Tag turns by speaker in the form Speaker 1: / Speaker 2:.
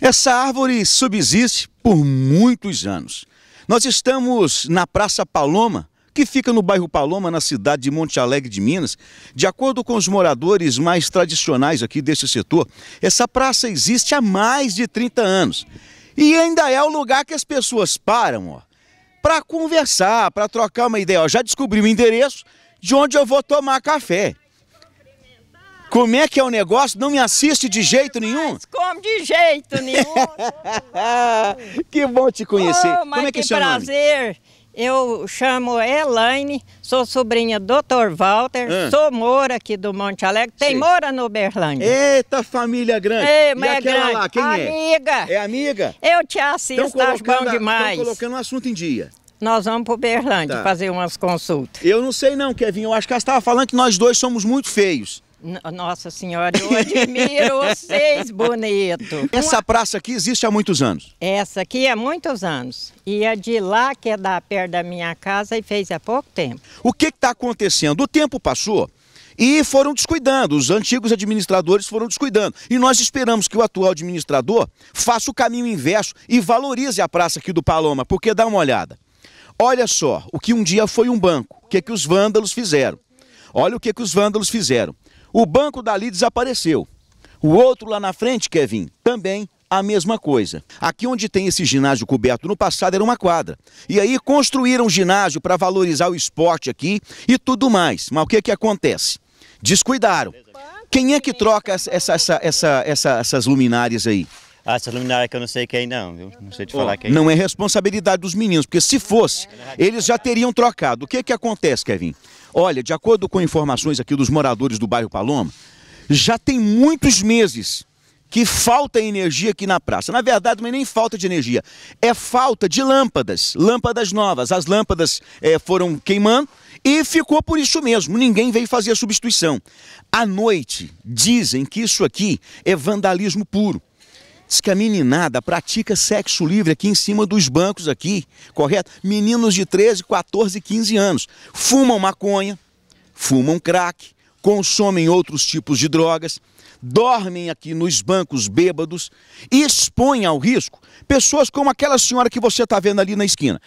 Speaker 1: Essa árvore subsiste por muitos anos. Nós estamos na Praça Paloma, que fica no bairro Paloma, na cidade de Monte Alegre de Minas. De acordo com os moradores mais tradicionais aqui desse setor, essa praça existe há mais de 30 anos. E ainda é o lugar que as pessoas param, ó, para conversar, para trocar uma ideia. já descobri o endereço de onde eu vou tomar café. Como é que é o negócio? Não me assiste de jeito nenhum? Mas como de jeito nenhum. que bom te conhecer. Oh, como é que, é que chama?
Speaker 2: prazer. Eu chamo Elaine, sou sobrinha do Dr. Walter, ah. sou Moura aqui do Monte Alegre, tem Sim. Moura no Berlândia. Eita,
Speaker 1: família grande! Ei, e é aquela grande. lá, quem amiga. é?
Speaker 2: Amiga! É amiga? Eu te assisto, acho bom demais. Estão colocando
Speaker 1: o assunto em dia nós vamos para o tá. fazer umas consultas. Eu não sei não, Kevin, eu acho que ela estava falando que nós dois somos muito feios.
Speaker 2: Nossa Senhora, eu admiro vocês, bonito. Essa
Speaker 1: praça aqui existe há muitos anos?
Speaker 2: Essa aqui há é muitos anos. E a de lá, que é da perto da minha casa, e fez há pouco tempo.
Speaker 1: O que está acontecendo? O tempo passou e foram descuidando, os antigos administradores foram descuidando. E nós esperamos que o atual administrador faça o caminho inverso e valorize a praça aqui do Paloma, porque dá uma olhada. Olha só, o que um dia foi um banco, o que, que os vândalos fizeram. Olha o que, que os vândalos fizeram. O banco dali desapareceu. O outro lá na frente, Kevin, também a mesma coisa. Aqui onde tem esse ginásio coberto no passado era uma quadra. E aí construíram um ginásio para valorizar o esporte aqui e tudo mais. Mas o que, que acontece? Descuidaram. Quem é que troca essa, essa, essa, essas luminárias aí?
Speaker 2: Ah, essa luminária é que eu não sei quem não, viu? Não sei te falar oh, quem. É. Não é
Speaker 1: responsabilidade dos meninos, porque se fosse, eles já teriam trocado. O que que acontece, Kevin? Olha, de acordo com informações aqui dos moradores do bairro Paloma, já tem muitos meses que falta energia aqui na praça. Na verdade, não é nem falta de energia, é falta de lâmpadas, lâmpadas novas. As lâmpadas é, foram queimando e ficou por isso mesmo, ninguém veio fazer a substituição. À noite, dizem que isso aqui é vandalismo puro. Diz que a meninada pratica sexo livre aqui em cima dos bancos aqui, correto? Meninos de 13, 14, 15 anos fumam maconha, fumam crack, consomem outros tipos de drogas, dormem aqui nos bancos bêbados e expõem ao risco pessoas como aquela senhora que você está vendo ali na esquina.